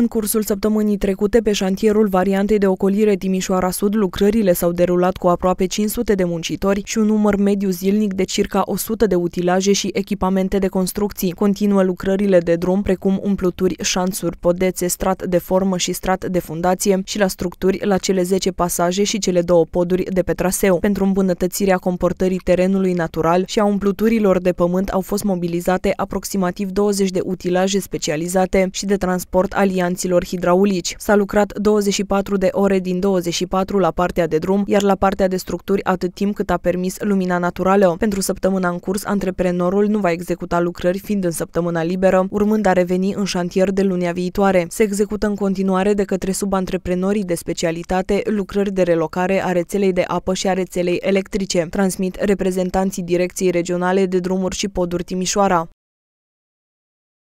În cursul săptămânii trecute, pe șantierul variantei de ocolire Timișoara Sud, lucrările s-au derulat cu aproape 500 de muncitori și un număr mediu zilnic de circa 100 de utilaje și echipamente de construcții. Continuă lucrările de drum, precum umpluturi, șanțuri, podețe, strat de formă și strat de fundație și la structuri la cele 10 pasaje și cele două poduri de pe traseu. Pentru îmbunătățirea comportării terenului natural și a umpluturilor de pământ au fost mobilizate aproximativ 20 de utilaje specializate și de transport alianțe luminanților hidraulici. S-a lucrat 24 de ore din 24 la partea de drum, iar la partea de structuri atât timp cât a permis lumina naturală. Pentru săptămâna în curs, antreprenorul nu va executa lucrări fiind în săptămâna liberă, urmând a reveni în șantier de lunea viitoare. Se execută în continuare de către subantreprenorii de specialitate lucrări de relocare a rețelei de apă și a rețelei electrice, transmit reprezentanții Direcției Regionale de Drumuri și Poduri Timișoara.